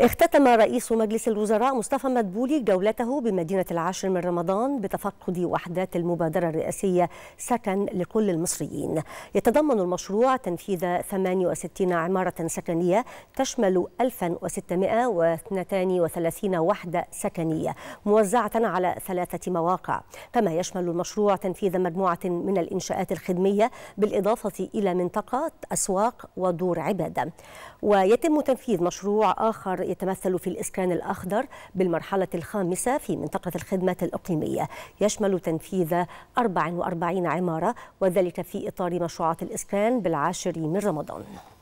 اختتم رئيس مجلس الوزراء مصطفى مدبولي جولته بمدينة العاشر من رمضان بتفقد وحدات المبادرة الرئاسية سكن لكل المصريين يتضمن المشروع تنفيذ 68 عمارة سكنية تشمل 1632 وحدة سكنية موزعة على ثلاثة مواقع كما يشمل المشروع تنفيذ مجموعة من الإنشاءات الخدمية بالإضافة إلى منطقة أسواق ودور عبادة ويتم تنفيذ مشروع آخر يتمثل في الإسكان الأخضر بالمرحلة الخامسة في منطقة الخدمات الإقليمية يشمل تنفيذ 44 عمارة وذلك في إطار مشروعات الإسكان بالعاشر من رمضان